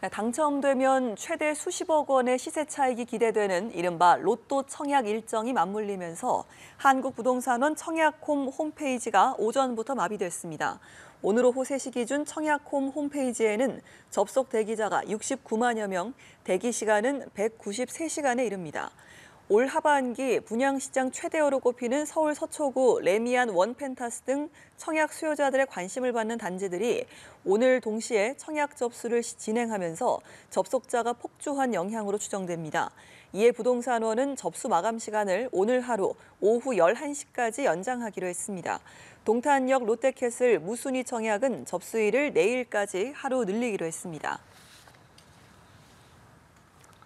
네, 당첨되면 최대 수십억 원의 시세 차익이 기대되는 이른바 로또 청약 일정이 맞물리면서 한국부동산원 청약홈 홈페이지가 오전부터 마비됐습니다. 오늘 오후 3시 기준 청약홈 홈페이지에는 접속 대기자가 69만여 명, 대기 시간은 193시간에 이릅니다. 올 하반기 분양시장 최대어로 꼽히는 서울 서초구 레미안 원펜타스 등 청약 수요자들의 관심을 받는 단지들이 오늘 동시에 청약 접수를 진행하면서 접속자가 폭주한 영향으로 추정됩니다. 이에 부동산원은 접수 마감 시간을 오늘 하루 오후 11시까지 연장하기로 했습니다. 동탄역 롯데캐슬 무순위 청약은 접수일을 내일까지 하루 늘리기로 했습니다.